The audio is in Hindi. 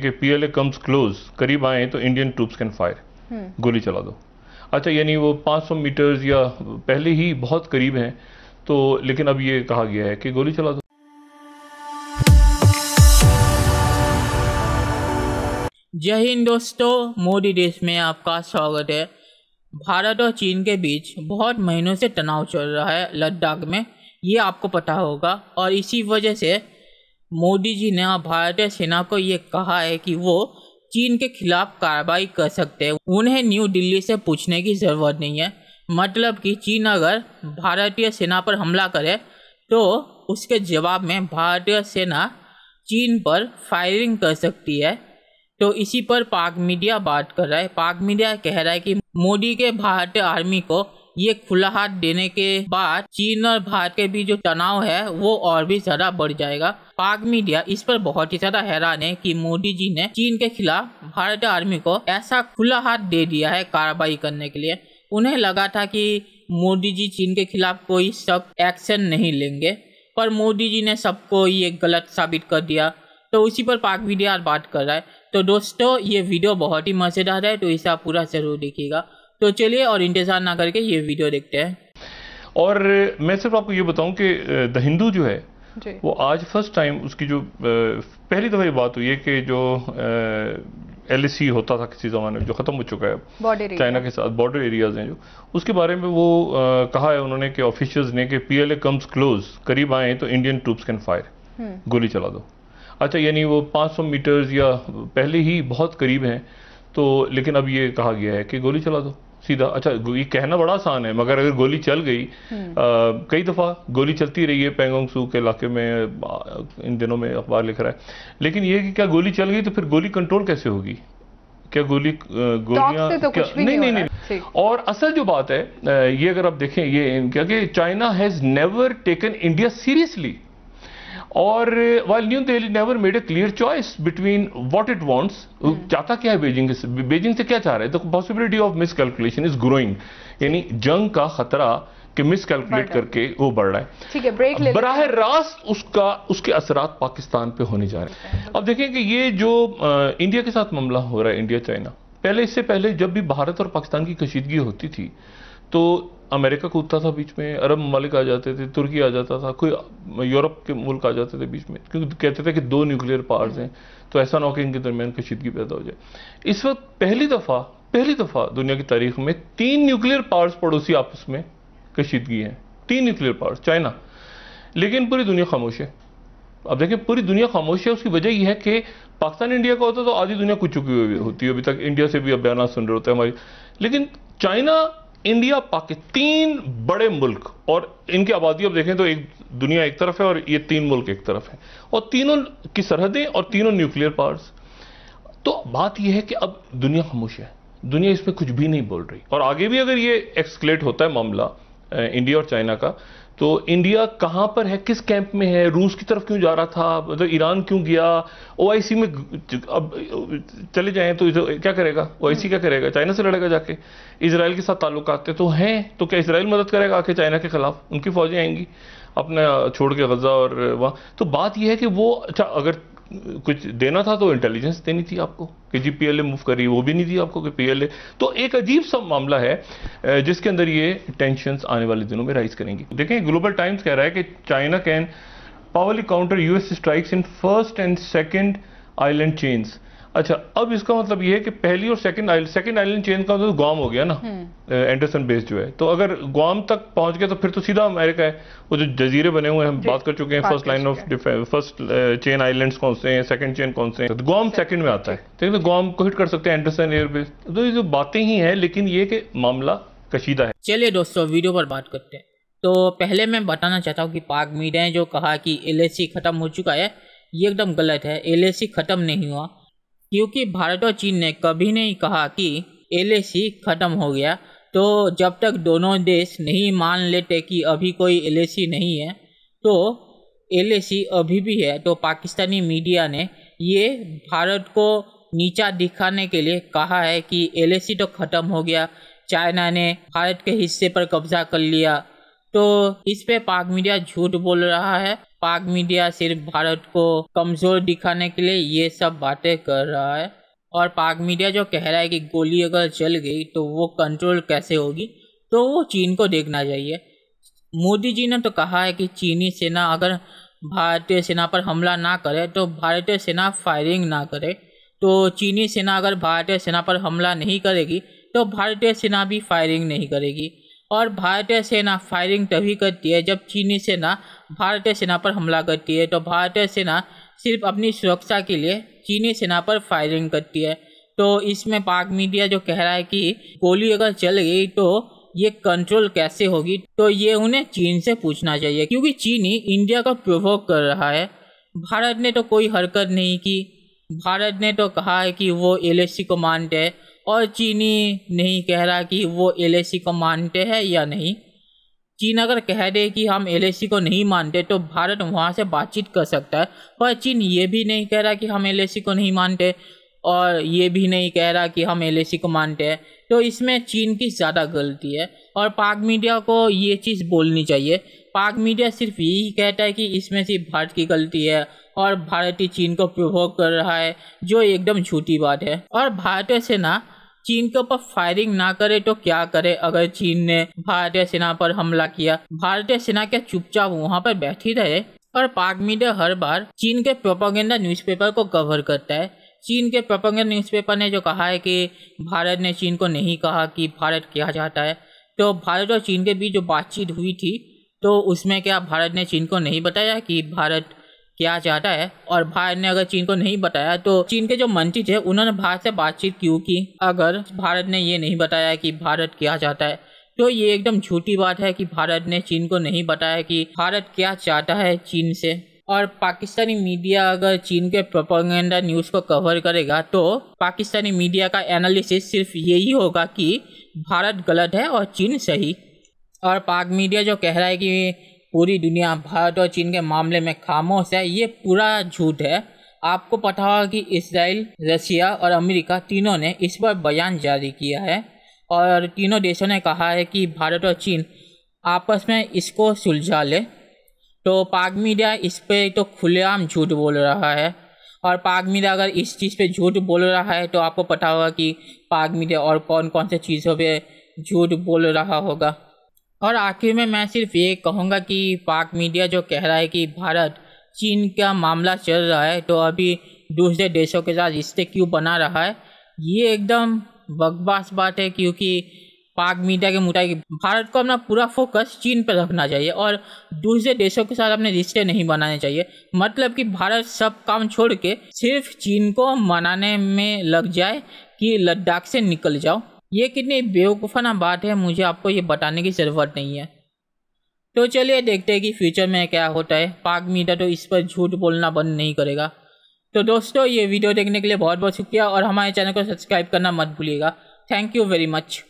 ठीक है पीएलए कम्स क्लोज करीब आए तो इंडियन ट्रूप्स कैन फायर गोली चला दो अच्छा यानी वो 500 मीटर्स या पहले ही बहुत करीब हैं तो लेकिन अब ये कहा गया है कि गोली चला दो जय हिंद दोस्तों मोदी देश में आपका स्वागत है भारत और चीन के बीच बहुत महीनों से तनाव चल रहा है लद्दाख में ये आपको पता होगा और इसी वजह से मोदी जी ने भारतीय सेना को ये कहा है कि वो चीन के खिलाफ कार्रवाई कर सकते हैं उन्हें न्यू दिल्ली से पूछने की ज़रूरत नहीं है मतलब कि चीन अगर भारतीय सेना पर हमला करे तो उसके जवाब में भारतीय सेना चीन पर फायरिंग कर सकती है तो इसी पर पाक मीडिया बात कर रहा है पाक मीडिया कह रहा है कि मोदी के भारतीय आर्मी को ये खुला हाथ देने के बाद चीन और भारत के बीच जो तनाव है वो और भी ज्यादा बढ़ जाएगा पाक मीडिया इस पर बहुत ही ज्यादा हैरान है कि मोदी जी ने चीन के खिलाफ भारतीय आर्मी को ऐसा खुला हाथ दे दिया है कार्रवाई करने के लिए उन्हें लगा था कि मोदी जी चीन के खिलाफ कोई सब एक्शन नहीं लेंगे पर मोदी जी ने सबको ये गलत साबित कर दिया तो उसी पर पाक मीडिया बात कर रहा है तो दोस्तों ये वीडियो बहुत ही मज़ेदार है तो इसे आप पूरा ज़रूर देखिएगा तो चलिए और इंतज़ार ना करके ये वीडियो देखते हैं और मैं सिर्फ आपको ये बताऊं कि द हिंदू जो है वो आज फर्स्ट टाइम उसकी जो पहली दफ़ा ये बात हुई है कि जो एल e होता था किसी ज़माने में जो ख़त्म हो चुका है चाइना के साथ बॉर्डर एरियाज हैं जो उसके बारे में वो आ, कहा है उन्होंने कि ऑफिशियल्स ने कि पीएलए कम्स क्लोज करीब आए तो इंडियन ट्रूप्स कैन फायर गोली चला दो अच्छा यानी वो 500 मीटर्स या पहले ही बहुत करीब हैं तो लेकिन अब ये कहा गया है कि गोली चला दो सीधा अच्छा ये कहना बड़ा आसान है मगर अगर गोली चल गई हम्म। आ, कई दफ़ा गोली चलती रही है पेंगोंग सू के इलाके में इन दिनों में अखबार लिख रहा है लेकिन ये कि क्या गोली चल गई तो फिर गोली कंट्रोल कैसे होगी क्या गोली गोलियां तो क्या, नहीं, नहीं नहीं नहीं और असल जो बात है ये अगर आप देखें ये क्या कि China has never taken India seriously और while New Delhi never made a clear choice between what it wants चाहता क्या है बीजिंग से बीजिंग से क्या चाह रहा है the possibility of miscalculation is growing यानी जंग का खतरा कि मिस कैलकुलेट करके वो बढ़ रहा है ठीक है ब्रेक ले बराह रास्त उसका उसके असरात पाकिस्तान पे होने जा रहे हैं अब देखें कि ये जो आ, इंडिया के साथ मामला हो रहा है इंडिया चाइना पहले इससे पहले जब भी भारत और पाकिस्तान की कशीदगी होती थी तो अमेरिका कूदता था बीच में अरब मालिक आ जाते थे तुर्की आ जाता था कोई यूरोप के मुल्क आ जाते थे बीच में क्योंकि कहते थे कि दो न्यूक्लियर पावर्स हैं तो ऐसा ना हो कि इनके दरमियान कशीदगी पैदा हो जाए इस वक्त पहली दफ़ा पहली दफ़ा दुनिया की तारीख में तीन न्यूक्लियर पावर्स पड़ोसी आपस में कशीदगी हैं तीन न्यूक्लियर पावर्स चाइना लेकिन पूरी दुनिया खामोश है अब देखिए पूरी दुनिया खामोश है उसकी वजह यह है कि पाकिस्तान इंडिया का होता तो आधी दुनिया कुछ चुकी हुई होती है अभी तक इंडिया से भी अब बयान सुन रहे होते हैं हमारी लेकिन चाइना इंडिया पाकिस्तान तीन बड़े मुल्क और इनकी आबादी अब देखें तो एक दुनिया एक तरफ है और ये तीन मुल्क एक तरफ है और तीनों की सरहदें और तीनों न्यूक्लियर पावर्स तो बात यह है कि अब दुनिया खामोश है दुनिया इसमें कुछ भी नहीं बोल रही और आगे भी अगर ये एक्सकलेट होता है मामला इंडिया और चाइना का तो इंडिया कहाँ पर है किस कैंप में है रूस की तरफ क्यों जा रहा था मतलब ईरान क्यों गया ओआईसी में अब चले जाएं तो क्या करेगा ओआईसी क्या करेगा चाइना से लड़ेगा जाके इसराइल के साथ ताल्लुक आते तो हैं तो क्या इसराइल मदद करेगा आके चाइना के खिलाफ उनकी फौजें आएंगी अपना छोड़ के गजा और वहाँ तो बात यह है कि वो अच्छा अगर कुछ देना था तो इंटेलिजेंस देनी थी आपको कि जी पीएलए मूव करी वो भी नहीं दी आपको कि पीएलए तो एक अजीब सा मामला है जिसके अंदर ये टेंशन आने वाले दिनों में राइज करेंगी देखें ग्लोबल टाइम्स कह रहा है कि China can powerfully counter US strikes in first and second island chains अच्छा अब इसका मतलब ये है कि पहली और second island second island chain का मतलब तो ग्वाम हो गया ना एंडरसन हम्म। बेस जो है तो अगर ग्वाम तक पहुंच गया तो फिर तो सीधा अमेरिका है वो जो जजीरे बने हुए हैं हम बात कर चुके हैं first line of defence first chain islands कौन से हैं सेकंड चेन कौन से हैं तो सेकंड में आता है ठीक है ग्वाम को हिट कर सकते हैं एंडरसन एयरबेस तो ये जो बातें ही हैं लेकिन ये कि मामला कशीदा है चलिए दोस्तों वीडियो पर बात करते हैं तो पहले मैं बताना चाहता हूँ कि पाक मीडिया ने जो कहा कि एल खत्म हो चुका है ये एकदम गलत है एल ख़त्म नहीं हुआ क्योंकि भारत और चीन ने कभी नहीं कहा कि एल ख़त्म हो गया तो जब तक दोनों देश नहीं मान लेते कि अभी कोई एल नहीं है तो एल अभी भी है तो पाकिस्तानी मीडिया ने ये भारत को नीचा दिखाने के लिए कहा है कि एल तो ख़त्म हो गया चाइना ने भारत के हिस्से पर कब्जा कर लिया तो इस पे पाक मीडिया झूठ बोल रहा है पाक मीडिया सिर्फ भारत को कमज़ोर दिखाने के लिए ये सब बातें कर रहा है और पाक मीडिया जो कह रहा है कि गोली अगर चल गई तो वो कंट्रोल कैसे होगी तो वो चीन को देखना चाहिए मोदी जी ने तो कहा है कि चीनी सेना अगर भारतीय सेना पर हमला ना करे तो भारतीय सेना फायरिंग ना करे तो चीनी सेना अगर भारतीय सेना पर हमला नहीं करेगी तो भारतीय सेना भी फायरिंग नहीं करेगी और भारतीय सेना फायरिंग तभी करती है जब चीनी सेना भारतीय सेना पर हमला करती है तो भारतीय सेना सिर्फ अपनी सुरक्षा के लिए चीनी सेना पर फायरिंग करती है तो इसमें पाक मीडिया जो कह रहा है कि गोली अगर चल गई तो ये कंट्रोल कैसे होगी तो ये उन्हें चीन से पूछना चाहिए क्योंकि चीनी इंडिया का प्रोवोक कर रहा है भारत ने तो कोई हरकत नहीं की भारत ने तो कहा है कि वो एल को मानते हैं और चीनी नहीं कह रहा कि वो एल को मानते हैं या नहीं चीन अगर कह दे कि हम एल को नहीं मानते तो भारत वहाँ से बातचीत कर सकता है पर चीन ये भी नहीं कह रहा कि हम एल को नहीं मानते और ये भी नहीं कह रहा कि हम एल को मानते हैं तो इसमें चीन की ज़्यादा गलती है और पाक मीडिया को ये चीज़ बोलनी चाहिए पाक मीडिया सिर्फ यही कहता है कि इसमें सिर्फ भारत की गलती है और भारत ही चीन को प्रभोग कर रहा है जो एकदम झूठी बात है और भारतीय सेना चीन के ऊपर फायरिंग ना करे तो क्या करे अगर चीन ने भारतीय सेना पर हमला किया भारतीय सेना क्या चुपचाप वहाँ पर बैठी रहे और पाक मीडिया हर बार चीन के प्रोपोगेंडा न्यूज़पेपर को कवर करता है चीन के प्रोपागेंडा न्यूज़पेपर ने जो कहा है कि भारत ने चीन को नहीं कहा कि भारत क्या चाहता है तो भारत और चीन के बीच जो बातचीत हुई थी तो उसमें क्या भारत ने चीन को नहीं बताया कि भारत क्या चाहता है और भारत ने अगर चीन को नहीं बताया तो चीन के जो मंत्री थे उन्होंने भारत से बातचीत क्यों की अगर भारत ने ये नहीं बताया कि भारत क्या चाहता है तो ये एकदम झूठी बात है कि भारत ने चीन को नहीं बताया कि भारत क्या चाहता है चीन से और पाकिस्तानी मीडिया अगर चीन के प्रोपोगेंडा न्यूज़ को कवर करेगा तो पाकिस्तानी मीडिया का एनालिसिस सिर्फ यही होगा कि भारत गलत है और चीन सही और पाक मीडिया जो कह रहा है कि पूरी दुनिया भारत और चीन के मामले में खामोश है ये पूरा झूठ है आपको पता होगा कि इसराइल रशिया और अमेरिका तीनों ने इस पर बयान जारी किया है और तीनों देशों ने कहा है कि भारत और चीन आपस में इसको सुलझा ले तो पाक मीडिया इस पर तो खुलेआम झूठ बोल रहा है और पाक मीडिया अगर इस चीज़ पे झूठ बोल रहा है तो आपको पता होगा कि पाक मीडिया और कौन कौन से चीज़ों पे झूठ बोल रहा होगा और आखिर में मैं सिर्फ ये कहूँगा कि पाक मीडिया जो कह रहा है कि भारत चीन का मामला चल रहा है तो अभी दूसरे देशों के साथ रिश्ते क्यों बना रहा है ये एकदम बकवास बात है क्योंकि पाक मीडिया के मुताबिक भारत को अपना पूरा फोकस चीन पर रखना चाहिए और दूसरे देशों के साथ अपने रिश्ते नहीं बनाने चाहिए मतलब कि भारत सब काम छोड़ के सिर्फ चीन को मनाने में लग जाए कि लद्दाख से निकल जाओ ये कितनी बेवकूफ़ाना बात है मुझे आपको ये बताने की ज़रूरत नहीं है तो चलिए देखते हैं कि फ्यूचर में क्या होता है पाक मीटर तो इस पर झूठ बोलना बंद नहीं करेगा तो दोस्तों ये वीडियो देखने के लिए बहुत बहुत शुक्रिया और हमारे चैनल को सब्सक्राइब करना मत भूलिएगा थैंक यू वेरी मच